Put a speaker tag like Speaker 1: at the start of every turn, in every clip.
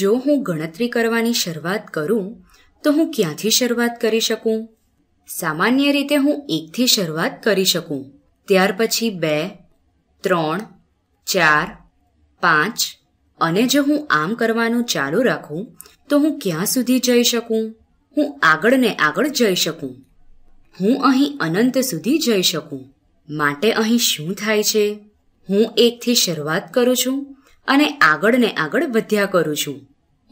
Speaker 1: જો હું ગણતરી કરવાની શરૂઆત કરું તો હું ક્યાંથી શરૂઆત કરી શકું સામાન્ય રીતે હું એકથી શરૂઆત કરી શકું ત્યાર પછી બે ત્રણ ચાર પાંચ અને જો હું આમ કરવાનું ચાલુ રાખું તો હું ક્યાં સુધી જઈ શકું હું આગળ ને આગળ જઈ શકું હું અહીં અનંત સુધી જઈ શકું માટે અહીં શું થાય છે હું એકથી શરૂઆત કરું છું અને આગળ ને આગળ વધ્યા કરું છું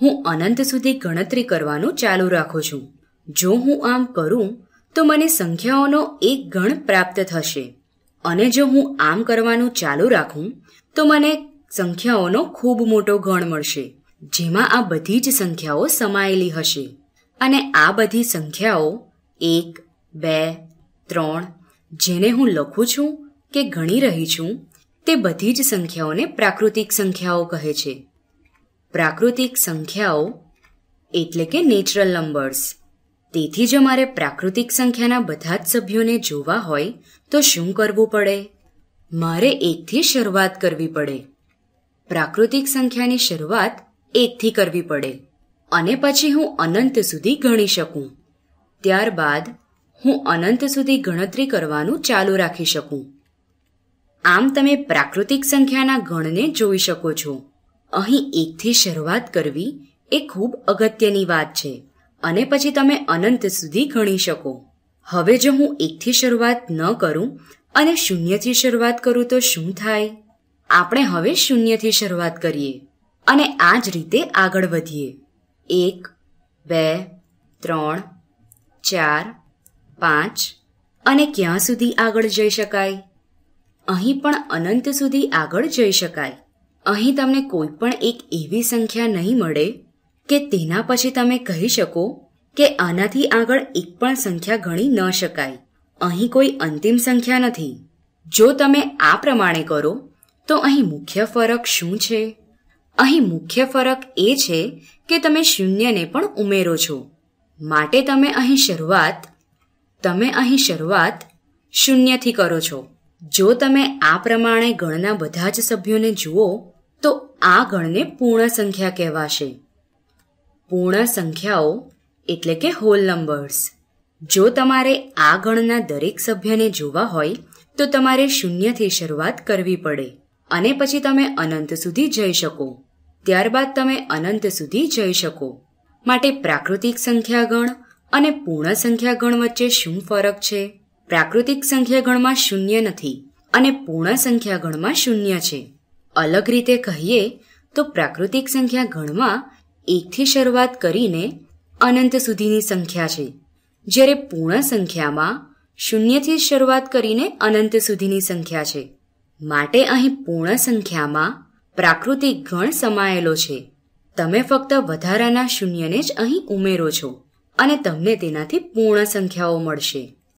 Speaker 1: હું અનંત સુધી ગણતરી કરવાનું ચાલુ રાખું છું જો હું આમ કરું તો મને સંખ્યાઓનો એક ગણ પ્રાપ્ત થશે અને જો હું આમ કરવાનું ચાલુ રાખું તો મને સંખ્યાઓનો ખૂબ મોટો ગણ મળશે જેમાં આ બધી જ સંખ્યાઓ સમાયેલી હશે અને આ બધી સંખ્યાઓ એક બે ત્રણ જેને હું લખું છું કે ગણી રહી છું તે બધી જ સંખ્યાઓને પ્રાકૃતિક સંખ્યાઓ કહે છે પ્રાકૃતિક સંખ્યાઓ એટલે કે નેચરલ નંબર્સ તેથી જ મારે પ્રાકૃતિક સંખ્યાના બધા જ સભ્યોને જોવા હોય તો શું કરવું પડે મારે એકથી શરૂઆત કરવી પડે પ્રાકૃતિક સંખ્યાની શરૂઆત એકથી કરવી પડે અને પછી હું અનંત સુધી ગણી શકું ત્યારબાદ હું અનંત સુધી ગણતરી કરવાનું ચાલુ રાખી શકું આમ તમે પ્રાકૃતિક સંખ્યાના ગણને જોઈ શકો છો અહીં એકથી શરૂઆત કરવી એ ખૂબ અગત્યની વાત છે અને પછી તમે અનંત સુધી ગણી શકો હવે જો હું એકથી શરૂઆત ન કરું અને શૂન્યથી શરૂઆત કરું તો શું થાય આપણે હવે શૂન્યથી શરૂઆત કરીએ અને આ જ રીતે આગળ વધીએ એક બે ત્રણ ચાર પાંચ અને ક્યાં સુધી આગળ જઈ શકાય અહીં પણ અનંત સુધી આગળ જઈ શકાય અહીં તમને કોઈ પણ એક એવી સંખ્યા નહીં મળે કે તેના પછી તમે કહી શકો કે આનાથી આગળ એક પણ સંખ્યા ગણી ન શકાય અહીં કોઈ અંતિમ સંખ્યા નથી જો તમે આ પ્રમાણે કરો તો અહીં મુખ્ય ફરક શું છે અહીં મુખ્ય ફરક એ છે કે તમે શૂન્યને પણ ઉમેરો છો માટે તમે અહીં શરૂઆત તમે અહીં શરૂઆત શૂન્યથી કરો છો જો તમે આ પ્રમાણે ગણના બધા જ સભ્યોને જુઓ તો આ ગણને પૂર્ણ સંખ્યા કહેવાશે પૂર્ણ સંખ્યાઓ એટલે કે હોલ નંબર્સ જો તમારે આ ગણના દરેક સભ્યને જોવા હોય તો તમારે શૂન્યથી શરૂઆત કરવી પડે અને પછી તમે અનંત સુધી જઈ શકો ત્યારબાદ તમે અનંત સુધી જઈ શકો માટે પ્રાકૃતિક સંખ્યા ગણ અને પૂર્ણ સંખ્યા ગણ વચ્ચે શું ફરક છે પ્રાકૃતિક સંખ્યાગણમાં શૂન્ય નથી અને પૂર્ણ સંખ્યાગણમાં શૂન્ય છે અલગ રીતે કહીએ તો પ્રાકૃતિક સંખ્યાગણમાં એકથી શરૂઆત કરીને અનંત સુધીની સંખ્યા છે જ્યારે પૂર્ણ સંખ્યામાં શૂન્યથી શરૂઆત કરીને અનંત સુધીની સંખ્યા છે માટે અહીં પૂર્ણ સંખ્યામાં પ્રાકૃતિક ગણ સમાયેલો છે તમે ફક્ત વધારાના શૂન્યને જ અહીં ઉમેરો છો અને તમને તેનાથી પૂર્ણ સંખ્યાઓ મળશે